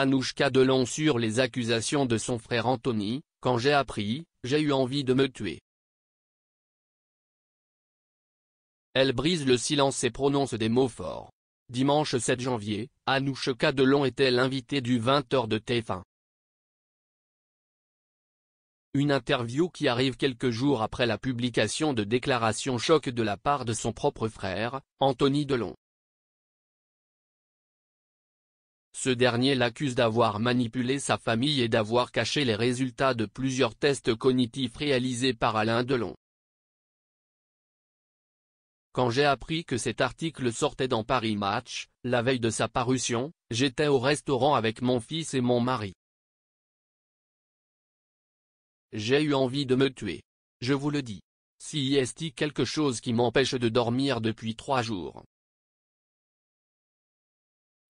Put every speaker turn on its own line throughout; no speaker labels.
Anouchka Delon sur les accusations de son frère Anthony, quand j'ai appris, j'ai eu envie de me tuer. Elle brise le silence et prononce des mots forts. Dimanche 7 janvier, Anouchka Delon était l'invitée du 20h de TF1. Une interview qui arrive quelques jours après la publication de déclarations choc de la part de son propre frère, Anthony Delon. Ce dernier l'accuse d'avoir manipulé sa famille et d'avoir caché les résultats de plusieurs tests cognitifs réalisés par Alain Delon. Quand j'ai appris que cet article sortait dans Paris Match, la veille de sa parution, j'étais au restaurant avec mon fils et mon mari. J'ai eu envie de me tuer. Je vous le dis. Si y est quelque chose qui m'empêche de dormir depuis trois jours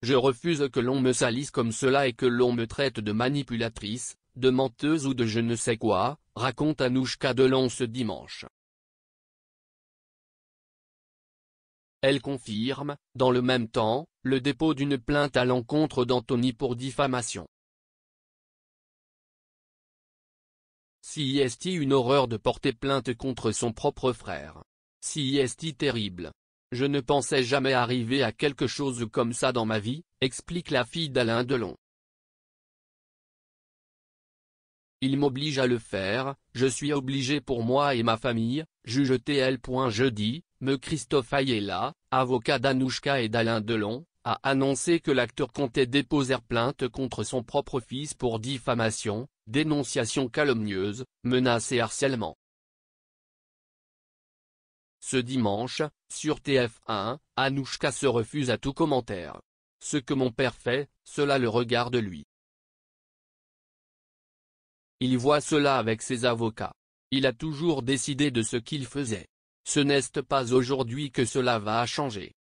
je refuse que l'on me salisse comme cela et que l'on me traite de manipulatrice, de menteuse ou de je ne sais quoi, raconte Anouchka Delon ce dimanche. Elle confirme, dans le même temps, le dépôt d'une plainte à l'encontre d'Anthony pour diffamation. Si est une horreur de porter plainte contre son propre frère. Si est terrible je ne pensais jamais arriver à quelque chose comme ça dans ma vie, explique la fille d'Alain Delon. Il m'oblige à le faire, je suis obligé pour moi et ma famille, juge TL. Jeudi, me Christophe Ayella, avocat d'Anouchka et d'Alain Delon, a annoncé que l'acteur comptait déposer plainte contre son propre fils pour diffamation, dénonciation calomnieuse, menace et harcèlement. Ce dimanche, sur TF1, Anouchka se refuse à tout commentaire. Ce que mon père fait, cela le regarde lui. Il voit cela avec ses avocats. Il a toujours décidé de ce qu'il faisait. Ce n'est pas aujourd'hui que cela va changer.